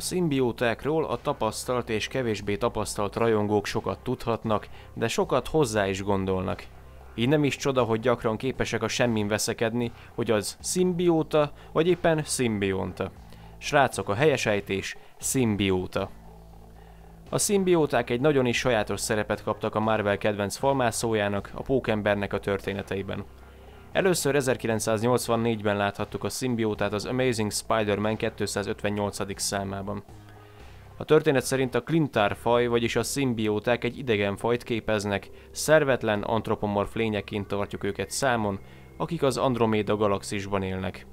A szimbiótákról a tapasztalt és kevésbé tapasztalt rajongók sokat tudhatnak, de sokat hozzá is gondolnak. Így nem is csoda, hogy gyakran képesek a semmin veszekedni, hogy az szimbióta, vagy éppen szimbionta. Srácok, a helyes ejtés szimbióta. A szimbióták egy nagyon is sajátos szerepet kaptak a Marvel kedvenc falmászójának, a pókembernek a történeteiben. Először 1984-ben láthattuk a szimbiótát az Amazing Spider-Man 258. számában. A történet szerint a klintár faj, vagyis a szimbióták egy idegen fajt képeznek, szervetlen antropomorf lényeként tartjuk őket számon, akik az Androméda galaxisban élnek.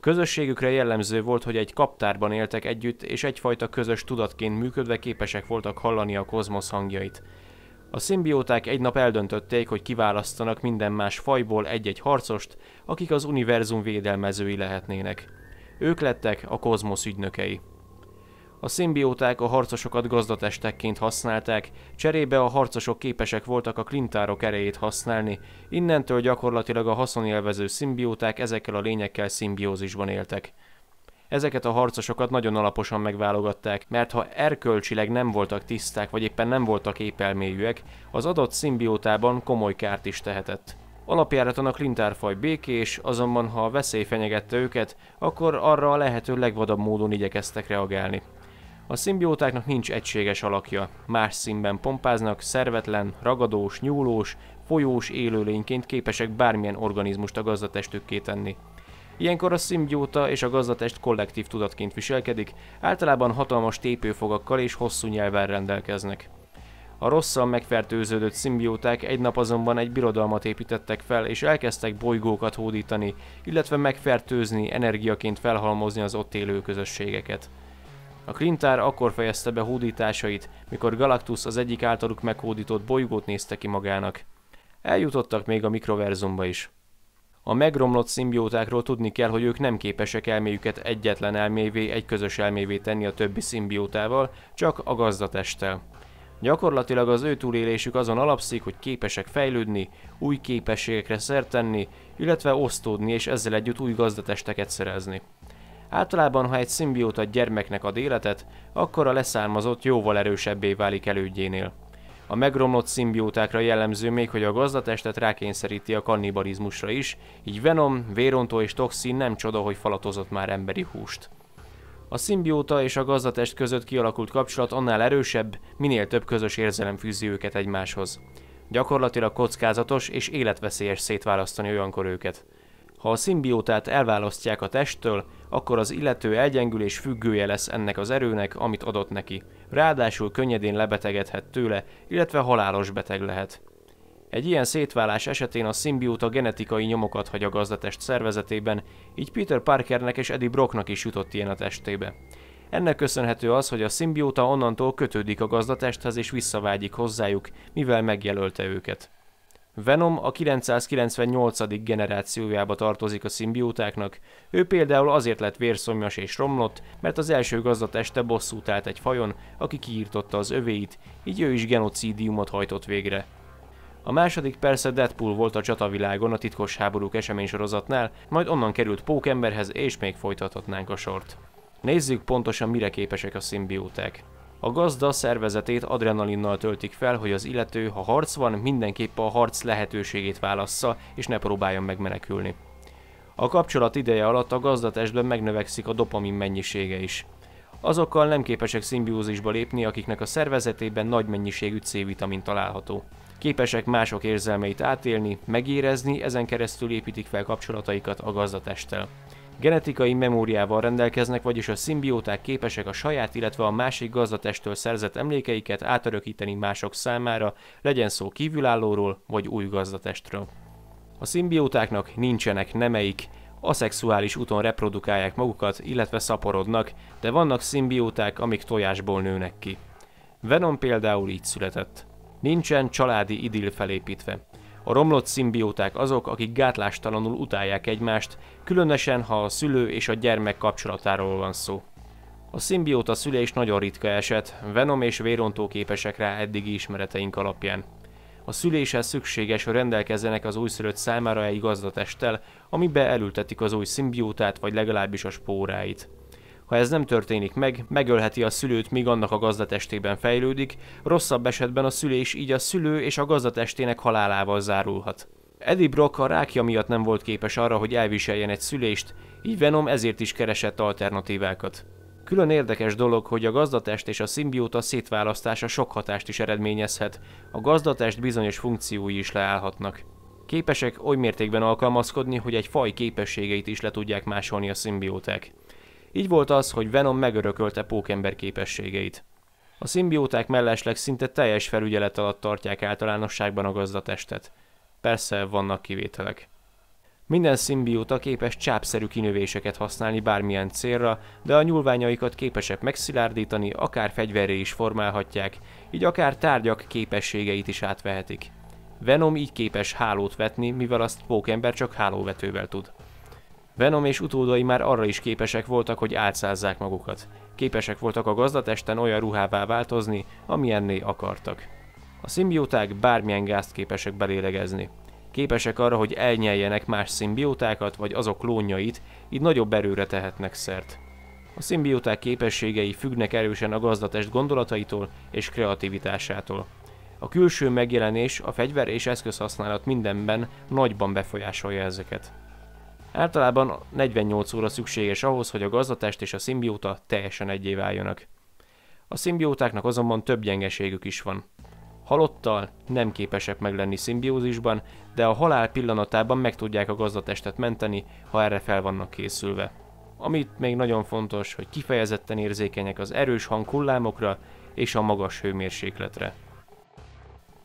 Közösségükre jellemző volt, hogy egy kaptárban éltek együtt, és egyfajta közös tudatként működve képesek voltak hallani a kozmosz hangjait. A szimbióták egy nap eldöntötték, hogy kiválasztanak minden más fajból egy-egy harcost, akik az univerzum védelmezői lehetnének. Ők lettek a kozmosz ügynökei. A szimbióták a harcosokat gazdatestekként használták, cserébe a harcosok képesek voltak a klintárok erejét használni, innentől gyakorlatilag a haszonélvező szimbióták ezekkel a lényekkel szimbiózisban éltek. Ezeket a harcosokat nagyon alaposan megválogatták, mert ha erkölcsileg nem voltak tiszták, vagy éppen nem voltak épelméjűek, az adott szimbiótában komoly kárt is tehetett. Alapjáraton a klintárfaj békés, azonban ha a veszély fenyegette őket, akkor arra a lehető legvadabb módon igyekeztek reagálni. A szimbiótáknak nincs egységes alakja, más színben pompáznak, szervetlen, ragadós, nyúlós, folyós élőlényként képesek bármilyen organizmust a gazdatestükké tenni. Ilyenkor a szimbióta és a gazdatest kollektív tudatként viselkedik, általában hatalmas tépőfogakkal és hosszú nyelven rendelkeznek. A rosszal megfertőződött szimbióták egy nap azonban egy birodalmat építettek fel, és elkezdtek bolygókat hódítani, illetve megfertőzni, energiaként felhalmozni az ott élő közösségeket. A Klintár akkor fejezte be hódításait, mikor Galactus az egyik általuk meghódított bolygót nézte ki magának. Eljutottak még a mikroverzumba is. A megromlott szimbiótákról tudni kell, hogy ők nem képesek elméjüket egyetlen elmévé, egy közös elmévé tenni a többi szimbiótával, csak a gazdatesttel. Gyakorlatilag az ő túlélésük azon alapszik, hogy képesek fejlődni, új képességekre szert tenni, illetve osztódni és ezzel együtt új gazdatesteket szerezni. Általában, ha egy szimbióta gyermeknek ad életet, akkor a leszármazott jóval erősebbé válik elődjénél. A megromlott szimbiótákra jellemző még, hogy a gazdatestet rákényszeríti a kannibalizmusra is, így Venom, vérontó és toxin nem csoda, hogy falatozott már emberi húst. A szimbióta és a gazdatest között kialakult kapcsolat annál erősebb, minél több közös érzelem fűzi őket egymáshoz. Gyakorlatilag kockázatos és életveszélyes szétválasztani olyankor őket. Ha a szimbiótát elválasztják a testtől, akkor az illető elgyengülés függője lesz ennek az erőnek, amit adott neki. Ráadásul könnyedén lebetegedhet tőle, illetve halálos beteg lehet. Egy ilyen szétválás esetén a szimbióta genetikai nyomokat hagy a gazdatest szervezetében, így Peter Parkernek és Eddie Brocknak is jutott ilyen a testébe. Ennek köszönhető az, hogy a szimbióta onnantól kötődik a gazdatesthez és visszavágyik hozzájuk, mivel megjelölte őket. Venom a 998. generációjába tartozik a szimbiótáknak, ő például azért lett vérszomjas és romlott, mert az első gazdateste bosszút állt egy fajon, aki kiírtotta az övéit, így ő is genocídiumot hajtott végre. A második persze Deadpool volt a csatavilágon a titkos háborúk eseménysorozatnál, majd onnan került Pókemberhez és még folytathatnánk a sort. Nézzük pontosan mire képesek a szimbióták. A gazda szervezetét adrenalinnal töltik fel, hogy az illető, ha harc van, mindenképp a harc lehetőségét válassza, és ne próbáljon megmenekülni. A kapcsolat ideje alatt a gazdatestben megnövekszik a dopamin mennyisége is. Azokkal nem képesek szimbiózisba lépni, akiknek a szervezetében nagy mennyiségű C-vitamin található. Képesek mások érzelmeit átélni, megérezni, ezen keresztül építik fel kapcsolataikat a gazdatesttel. Genetikai memóriával rendelkeznek, vagyis a szimbióták képesek a saját, illetve a másik gazdatestől szerzett emlékeiket átörökíteni mások számára, legyen szó kívülállóról vagy új gazdatestről. A szimbiótáknak nincsenek nemeik, aszexuális úton reprodukálják magukat, illetve szaporodnak, de vannak szimbióták, amik tojásból nőnek ki. Venom például így született. Nincsen családi idil felépítve. A romlott szimbióták azok, akik gátlástalanul utálják egymást, különösen ha a szülő és a gyermek kapcsolatáról van szó. A szimbióta szülés nagyon ritka eset, venom és vérontó képesek rá eddigi ismereteink alapján. A szüléshez szükséges, hogy rendelkezzenek az újszülött számára egy gazdatesttel, amibe elültetik az új szimbiótát vagy legalábbis a spóráit. Ha ez nem történik meg, megölheti a szülőt, míg annak a gazdatestében fejlődik, rosszabb esetben a szülés így a szülő és a gazdatestének halálával zárulhat. Eddie Brock a rákja miatt nem volt képes arra, hogy elviseljen egy szülést, így Venom ezért is keresett alternatívákat. Külön érdekes dolog, hogy a gazdatest és a szimbióta szétválasztása sok hatást is eredményezhet, a gazdatest bizonyos funkciói is leállhatnak. Képesek oly mértékben alkalmazkodni, hogy egy faj képességeit is le tudják másolni a szimbióták. Így volt az, hogy Venom megörökölte pókember képességeit. A szimbióták mellesleg szinte teljes felügyelet alatt tartják általánosságban a gazdatestet. Persze vannak kivételek. Minden szimbióta képes csápszerű kinövéseket használni bármilyen célra, de a nyúlványaikat képesek megszilárdítani, akár fegyverré is formálhatják, így akár tárgyak képességeit is átvehetik. Venom így képes hálót vetni, mivel azt pókember csak hálóvetővel tud. Venom és utódai már arra is képesek voltak, hogy átszázzák magukat. Képesek voltak a gazdatesten olyan ruhává változni, amilyenné akartak. A szimbióták bármilyen gázt képesek belélegezni. Képesek arra, hogy elnyeljenek más szimbiótákat vagy azok klónjait, így nagyobb erőre tehetnek szert. A szimbióták képességei függnek erősen a gazdatest gondolataitól és kreativitásától. A külső megjelenés, a fegyver és eszközhasználat mindenben nagyban befolyásolja ezeket. Általában 48 óra szükséges ahhoz, hogy a gazdatest és a szimbióta teljesen egyé váljanak. A szimbiótáknak azonban több gyengeségük is van. Halottal nem képesek meglenni szimbiózisban, de a halál pillanatában meg tudják a gazdatestet menteni, ha erre fel vannak készülve. Amit még nagyon fontos, hogy kifejezetten érzékenyek az erős hanghullámokra és a magas hőmérsékletre.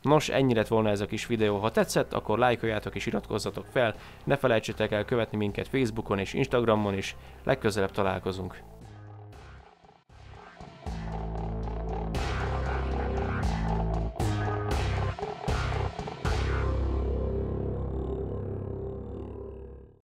Nos, ennyi lett volna ez a kis videó. Ha tetszett, akkor lájkoljátok és iratkozzatok fel. Ne felejtsétek el követni minket Facebookon és Instagramon is. Legközelebb találkozunk.